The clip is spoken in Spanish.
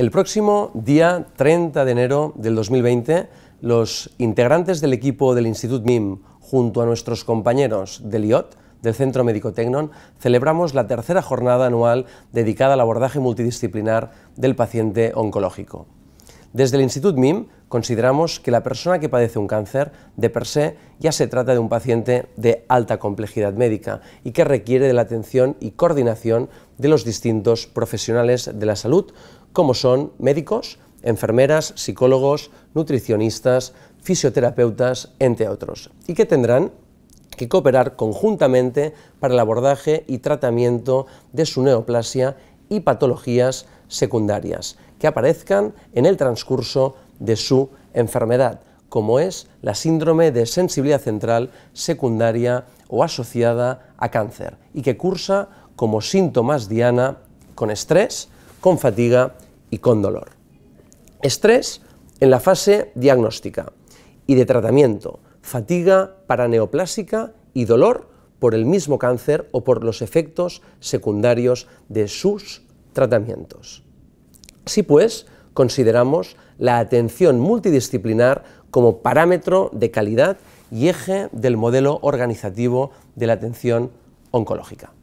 El próximo día 30 de enero del 2020, los integrantes del equipo del Institut MIM, junto a nuestros compañeros del IOT, del Centro Médico Tecnon, celebramos la tercera jornada anual dedicada al abordaje multidisciplinar del paciente oncológico. Desde el Institut MIM consideramos que la persona que padece un cáncer de per se ya se trata de un paciente de alta complejidad médica y que requiere de la atención y coordinación de los distintos profesionales de la salud, como son médicos, enfermeras, psicólogos, nutricionistas, fisioterapeutas, entre otros, y que tendrán que cooperar conjuntamente para el abordaje y tratamiento de su neoplasia y patologías secundarias que aparezcan en el transcurso de su enfermedad, como es la síndrome de sensibilidad central secundaria o asociada a cáncer, y que cursa como síntomas diana con estrés, con fatiga y con dolor. Estrés en la fase diagnóstica y de tratamiento, fatiga paraneoplásica y dolor por el mismo cáncer o por los efectos secundarios de sus tratamientos. Así pues, consideramos la atención multidisciplinar como parámetro de calidad y eje del modelo organizativo de la atención oncológica.